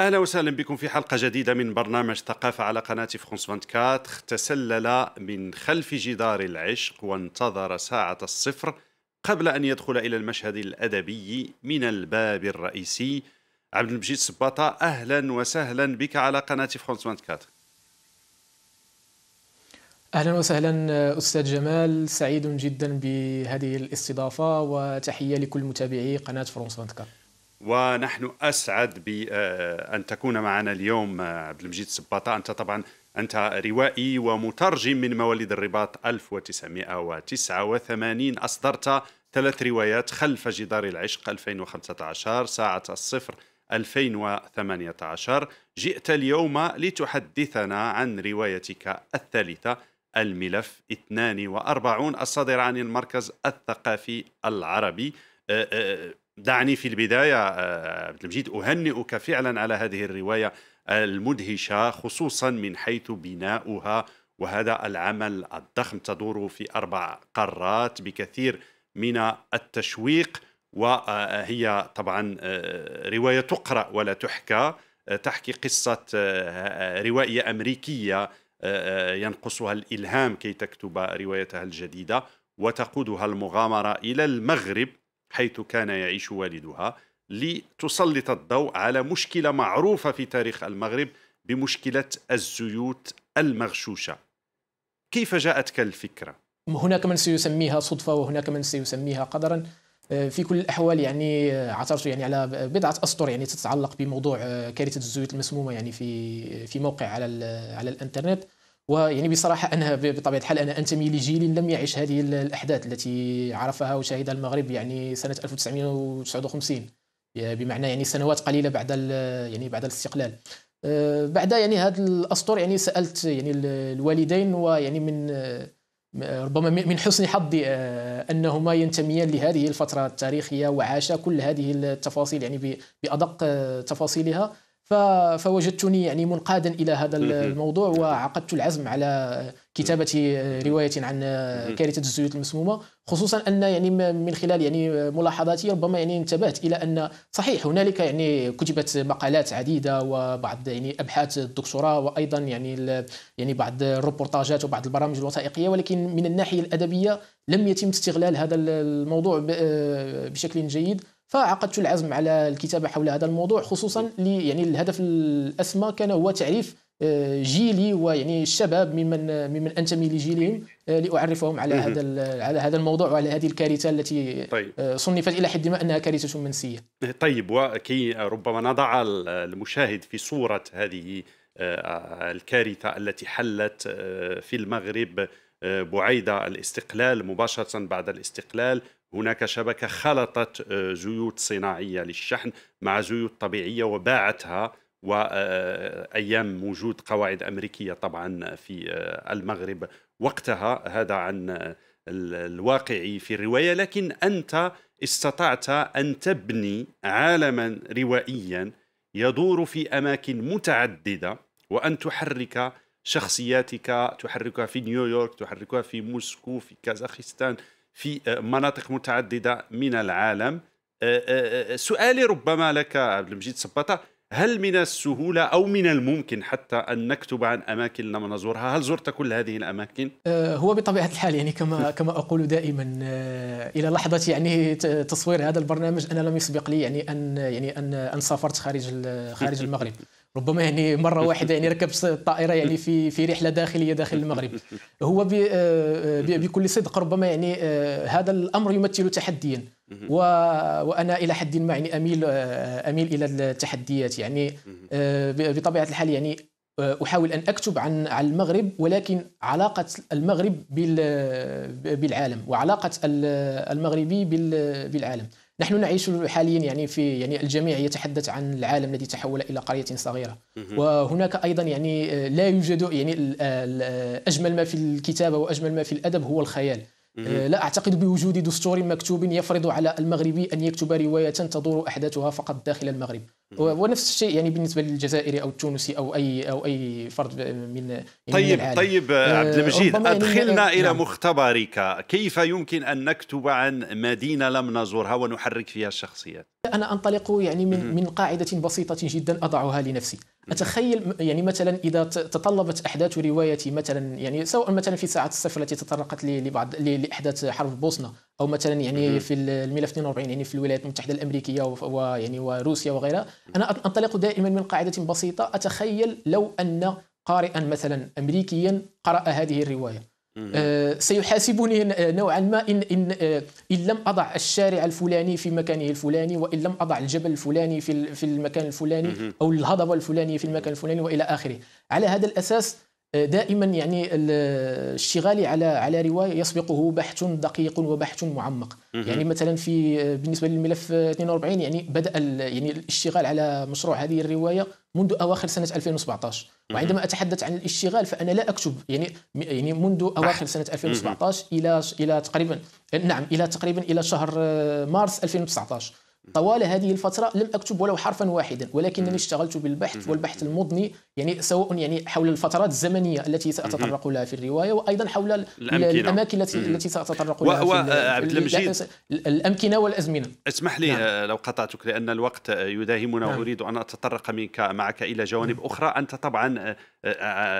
اهلا وسهلا بكم في حلقه جديده من برنامج ثقافه على قناه فرانس 24 تسلل من خلف جدار العشق وانتظر ساعه الصفر قبل ان يدخل الى المشهد الادبي من الباب الرئيسي عبد المجيد سباطه اهلا وسهلا بك على قناه فرانس 24 اهلا وسهلا استاذ جمال سعيد جدا بهذه الاستضافه وتحيه لكل متابعي قناه فرانس 24 ونحن أسعد بأن آه، تكون معنا اليوم آه، عبد المجيد سباطه أنت طبعا أنت روائي ومترجم من مواليد الرباط 1989 أصدرت ثلاث روايات خلف جدار العشق 2015 ساعة الصفر 2018 جئت اليوم لتحدثنا عن روايتك الثالثة الملف 42 الصادر عن المركز الثقافي العربي آه، دعني في البداية آه، عبد المجيد أهنئك فعلا على هذه الرواية المدهشة خصوصا من حيث بناؤها وهذا العمل الضخم تدور في أربع قارات بكثير من التشويق وهي آه، طبعا آه، رواية تقرأ ولا تحكى تحكي قصة روائية أمريكية ينقصها الإلهام كي تكتب روايتها الجديدة وتقودها المغامرة إلى المغرب حيث كان يعيش والدها لتسلط الضوء على مشكلة معروفة في تاريخ المغرب بمشكلة الزيوت المغشوشة كيف جاءتك الفكرة؟ هناك من سيسميها صدفة وهناك من سيسميها قدرا آه، في كل الأحوال يعني آه، عثرت يعني على بضعة أسطر يعني تتعلق بموضوع آه، كارثة الزيوت المسمومة يعني في في موقع على على الإنترنت ويعني بصراحه انا بطبيعه الحال انا انتمي لجيل لم يعش هذه الاحداث التي عرفها وشهدها المغرب يعني سنه 1959 بمعنى يعني سنوات قليله بعد يعني بعد الاستقلال آه، بعد يعني هذا الاسطر يعني سالت يعني الوالدين ويعني من آه، ربما من حسن حظي آه، انهما ينتميان لهذه الفتره التاريخيه وعاشا كل هذه التفاصيل يعني بادق تفاصيلها فوجدتني يعني منقادا الى هذا الموضوع وعقدت العزم على كتابه روايه عن كارثه الزيوت المسمومه خصوصا ان يعني من خلال يعني ملاحظاتي ربما يعني انتبهت الى ان صحيح هنالك يعني كتبت مقالات عديده وبعض يعني ابحاث الدكتوراه وايضا يعني يعني بعض الروبورتاجات وبعض البرامج الوثائقيه ولكن من الناحيه الادبيه لم يتم استغلال هذا الموضوع آه، بشكل جيد فعقدت العزم على الكتابة حول هذا الموضوع خصوصا إيه. لي يعني الهدف الأسمى كان هو تعريف آه، جيلي ويعني الشباب ممن ممن انتمي لجيلهم آه، لاعرفهم على هذا على هذا الموضوع وعلى هذه الكارثه التي طيب. آه، صنفت الى حد ما انها كارثه منسيه. إيه، طيب وكي ربما نضع المشاهد في صوره هذه الكارثه التي حلت في المغرب بعيد الاستقلال مباشره بعد الاستقلال هناك شبكة خلطت آه، زيوت صناعية للشحن مع زيوت طبيعية وباعتها وأيام آه، آه، وجود قواعد أمريكية طبعا في المغرب وقتها هذا عن الواقع في الرواية لكن أنت استطعت أن تبني عالما روائيا يدور في أماكن متعددة وأن تحرك شخصياتك تحركها في نيويورك تحركها في موسكو في كازاخستان في آه، مناطق متعدده من العالم آه، آه، سؤالي ربما لك عبد المجيد صباطه هل من السهولة أو من الممكن حتى أن نكتب عن أماكن لم نزورها هل زرت كل هذه الأماكن؟ هو بطبيعة الحال يعني كما كما أقول دائما إلى لحظة يعني تصوير هذا البرنامج أنا لم يسبق لي يعني أن يعني أن أن سافرت خارج خارج المغرب ربما يعني مره واحده يعني ركب الطائره يعني في في رحله داخليه داخل المغرب هو آه، بكل صدق ربما يعني آه، هذا الامر يمثل تحديا وانا الى حد ما يعني اميل آه، اميل الى التحديات يعني بطبيعه الحال يعني احاول ان اكتب عن عن المغرب ولكن علاقه المغرب بالعالم وعلاقه المغربي بالعالم نحن نعيش حاليا يعني في يعني الجميع يتحدث عن العالم الذي تحول الى قريه صغيره وهناك ايضا يعني آه، لا يوجد يعني آه، آه، اجمل ما في الكتابه واجمل ما في الادب هو الخيال لا اعتقد بوجود دستور مكتوب يفرض على المغربي ان يكتب روايه تدور احداثها فقط داخل المغرب ونفس الشيء يعني بالنسبه للجزائري او التونسي او اي او اي فرد من طيب من طيب, طيب، عبد آه، المجيد يعني ادخلنا يعني الى نعم. مختبرك كيف يمكن ان نكتب عن مدينه لم نزورها ونحرك فيها الشخصيات انا انطلق يعني من من قاعده بسيطه جدا اضعها لنفسي اتخيل يعني مثلا اذا تطلبت احداث روايتي مثلا يعني سواء مثلا في ساعه الصفر التي تطرقت لبعض لاحداث حرب البوسنه او مثلا يعني في الملف 42 يعني في الولايات المتحده الامريكيه ويعني وروسيا وغيرها انا انطلق دائما من قاعده بسيطه اتخيل لو ان قارئا مثلا امريكيا قرأ هذه الروايه آه، سيحاسبني آه، نوعا ما إن, إن, آه، إن لم أضع الشارع الفلاني في مكانه الفلاني وإن لم أضع الجبل الفلاني في المكان الفلاني أو الهضبة الفلانية في المكان الفلاني وإلى آخره على هذا الأساس دائما يعني اشتغالي على على روايه يسبقه بحث دقيق وبحث معمق يعني مثلا في بالنسبه للملف 42 يعني بدا يعني الاشتغال على مشروع هذه الروايه منذ اواخر سنه 2017 وعندما اتحدث عن الاشتغال فانا لا اكتب يعني يعني منذ اواخر سنه 2017 الى الى تقريبا نعم الى تقريبا الى شهر مارس 2019 طوال هذه الفترة لم أكتب ولو حرفا واحدا ولكنني اشتغلت بالبحث والبحث المضني يعني سواء يعني حول الفترات الزمنية التي سأتطرق لها في الرواية وأيضا حول الأمكنة. الأماكن التي التي سأتطرق لها و... آه، عبد المجيد الأمكنة والأزمنة اسمح لي نعم. آه، لو قطعتك لأن الوقت آه، يداهمنا نعم. وأريد أن أتطرق منك معك إلى جوانب أخرى أنت طبعا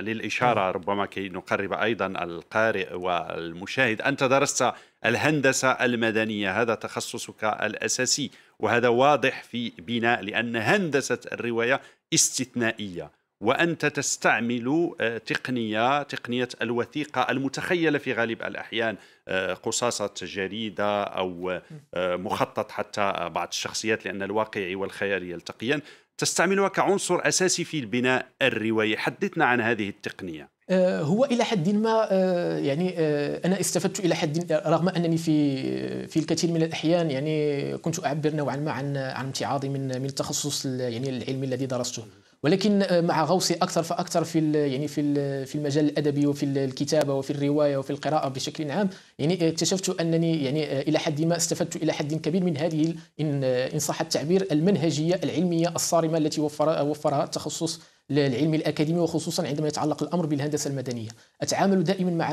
للإشارة نعم. ربما كي نقرب أيضا القارئ والمشاهد أنت درست الهندسة المدنية هذا تخصصك الأساسي وهذا واضح في بناء لأن هندسة الرواية استثنائية وأنت تستعمل آه، تقنية تقنية الوثيقة المتخيلة في غالب الأحيان آه، قصاصة جريدة أو آه، مخطط حتى بعض الشخصيات لأن الواقعي والخيال يلتقيان تستعملها كعنصر أساسي في البناء الروائي حدثنا عن هذه التقنية آه، هو الى حد ما آه، يعني آه، انا استفدت الى حد رغم انني في في الكثير من الاحيان يعني كنت اعبر نوعا ما عن عن امتعاضي من من التخصص يعني العلمي الذي درسته ولكن مع غوصي اكثر فاكثر في يعني في في المجال الادبي وفي الكتابه وفي الروايه وفي القراءه بشكل عام يعني اكتشفت انني يعني الى حد ما استفدت الى حد كبير من هذه ان صح التعبير المنهجيه العلميه الصارمه التي وفر وفرها التخصص العلم الاكاديمي وخصوصا عندما يتعلق الامر بالهندسه المدنيه اتعامل دائما مع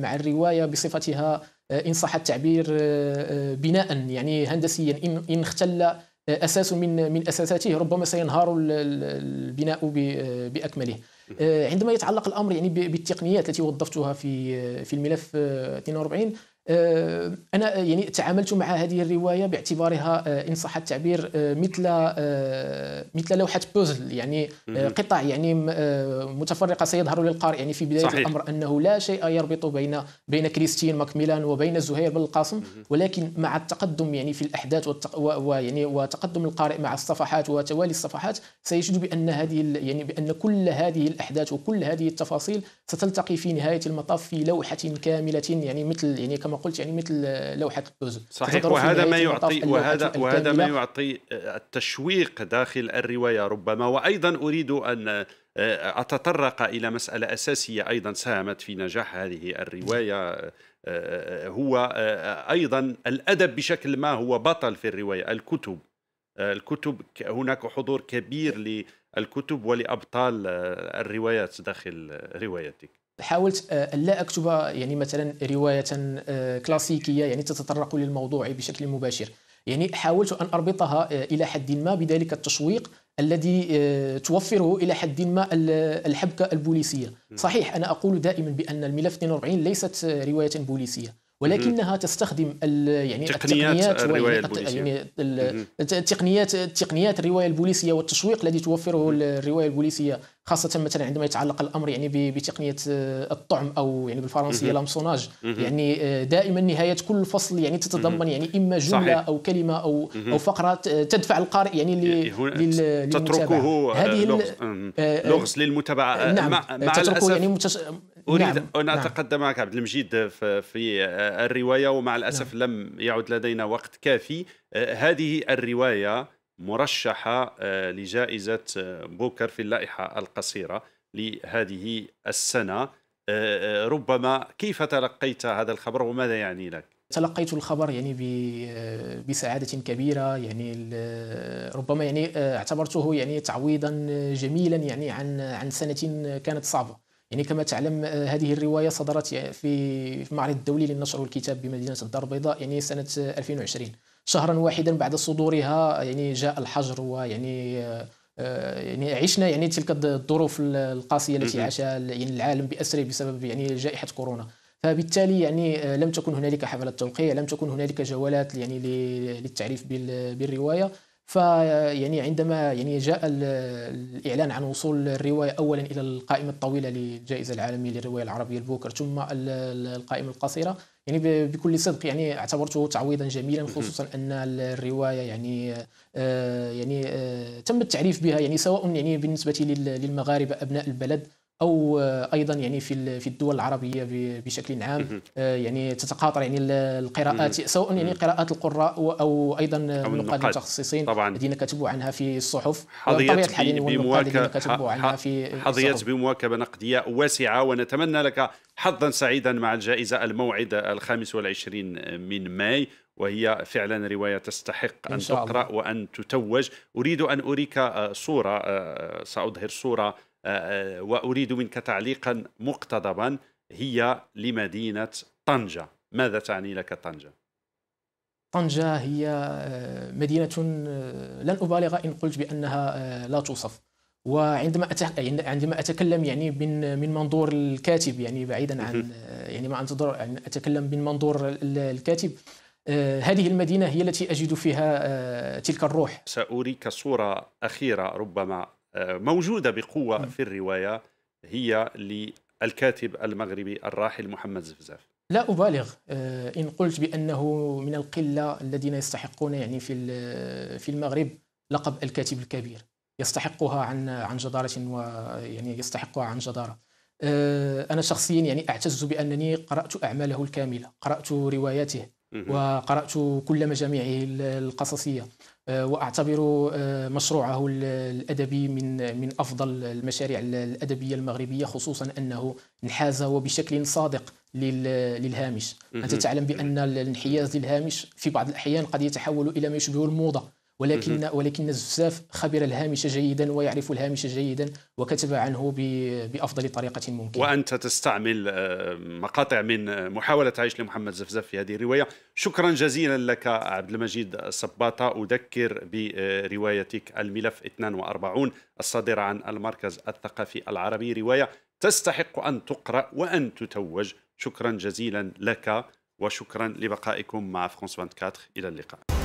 مع الروايه بصفتها آه، ان صح التعبير آه، آه، بناء يعني هندسيا ان ان اختل اساس من من اساساته ربما سينهار البناء باكمله عندما يتعلق الامر يعني بالتقنيات التي وظفتها في في الملف 42 آه، انا آه، يعني تعاملت مع هذه الروايه باعتبارها آه، ان صح التعبير مثل مثل لوحه بوزل يعني قطع يعني متفرقه سيظهر للقارئ يعني في بدايه صحيح. الامر انه لا شيء يربط بين بين كريستين ماكميلان وبين زهير بن القاسم ولكن مع التقدم يعني في الاحداث ويعني وتقدم القارئ مع الصفحات وتوالي الصفحات سيجد بان هذه يعني بان كل هذه الاحداث وكل هذه التفاصيل ستلتقي في نهايه المطاف في لوحه كامله يعني مثل يعني كما قلت يعني مثل لوحه الدوز صحيح وهذا ما يعطي وهذا آه، وهذا ما يعطي التشويق داخل الروايه ربما وايضا اريد ان آه، اتطرق الى مساله اساسيه ايضا ساهمت في نجاح هذه الروايه آه، هو ايضا الادب بشكل ما هو بطل في الروايه الكتب الكتب هناك حضور كبير الكتب ولابطال آه، الروايات داخل آه، روايتك حاولت آه، لا اكتب يعني مثلا روايه كلاسيكيه يعني تتطرق للموضوع بشكل مباشر يعني حاولت ان اربطها الى حد ما بذلك التشويق الذي توفره الى حد ما الحبكه البوليسيه صحيح انا اقول دائما بان الملف 42 ليست روايه بوليسيه ولكنها تستخدم يعني التقنيات الروايه يعني البوليسيه يعني التقنيات الروايه البوليسيه والتشويق الذي توفره الروايه البوليسيه خاصه مثلا عندما يتعلق الامر يعني بتقنيه آه، الطعم او يعني بالفرنسيه لامسوناج يعني آه، دائما نهايه كل فصل يعني تتضمن يعني اما جمله صحيح. او كلمه او او فقره تدفع القارئ يعني للمتابعه تتركه آه، هذه لغز للمتابعه نعم مع, مع تتركه الأسف يعني متش... اريد نعم. ان نعم. اتقدم معك عبد المجيد في آه، الروايه ومع نعم. الاسف نعم. لم يعد لدينا وقت كافي آه، هذه الروايه مرشحه آه، لجائزه بوكر في اللائحه القصيره لهذه السنه ربما كيف تلقيت هذا الخبر وماذا يعني لك؟ تلقيت الخبر يعني بسعادة كبيرة يعني ربما يعني اعتبرته يعني تعويضا جميلا يعني عن عن سنة كانت صعبة يعني كما تعلم آه، هذه الرواية صدرت في المعرض الدولي للنشر والكتاب بمدينة الدار البيضاء يعني سنة 2020 آه، شهرا واحدا بعد صدورها يعني جاء الحجر ويعني آه، يعني عشنا يعني تلك الظروف القاسية التي عاشها يعني العالم بأسره بسبب يعني جائحة كورونا فبالتالي يعني لم تكن هنالك حفلات توقيع لم تكن هنالك جولات يعني للتعريف بالروايه فيعني عندما يعني جاء الاعلان عن وصول الروايه اولا الى القائمه الطويله للجائزه العالميه للروايه العربيه البوكر ثم القائمه القصيره يعني بكل صدق يعني اعتبرته تعويضا جميلا خصوصا ان الروايه يعني آه، يعني آه، تم التعريف بها يعني سواء يعني بالنسبه للمغاربه ابناء البلد او ايضا يعني في في الدول العربيه بشكل عام آه، يعني تتقاطر يعني القراءات سواء يعني قراءات القراء او ايضا النقاد المتخصصين الذين كتبوا عنها في الصحف حظيت يعني بمواكبه حظيت بمواكبه نقديه واسعه ونتمنى لك حظا سعيدا مع الجائزه الموعد الخامس والعشرين من ماي وهي فعلا رواية تستحق أن تقرأ الله. وأن تتوج أريد أن أريك صورة آه، سأظهر صورة آه، آه، واريد منك تعليقا مقتضبا هي لمدينه طنجه ماذا تعني لك طنجه طنجة هي آه، مدينة لن أبالغ إن قلت بأنها لا توصف وعندما يعني عندما أتكلم يعني من من منظور الكاتب يعني بعيدا عن يعني ما أنتظر يعني أتكلم من منظور الكاتب هذه المدينة هي التي أجد فيها تلك الروح سأريك صورة أخيرة ربما موجودة بقوة في الرواية هي للكاتب المغربي الراحل محمد زفزاف لا أبالغ آه، إن قلت بأنه من القلة الذين يستحقون يعني في في المغرب لقب الكاتب الكبير يستحقها عن عن جدارة ويعني يستحقها عن جدارة آه، أنا شخصيا يعني أعتز بأنني قرأت أعماله الكاملة قرأت رواياته وقرأت كل مجاميعه القصصية آه، واعتبر آه، مشروعه الادبي من من افضل المشاريع الادبيه المغربيه خصوصا انه انحاز وبشكل صادق للهامش انت تعلم بان الانحياز للهامش في بعض الاحيان قد يتحول الى ما يشبه الموضه ولكن ولكن الزفاف خبر الهامش جيدا ويعرف الهامش جيدا وكتب عنه بافضل طريقه ممكنه. وانت تستعمل آه، مقاطع من محاوله عيش لمحمد زفزف في هذه الروايه، شكرا جزيلا لك عبد المجيد الصباطه اذكر بروايتك الملف 42 الصادره عن المركز الثقافي العربي، روايه تستحق ان تقرا وان تتوج، شكرا جزيلا لك وشكرا لبقائكم مع فرانس 24 الى اللقاء.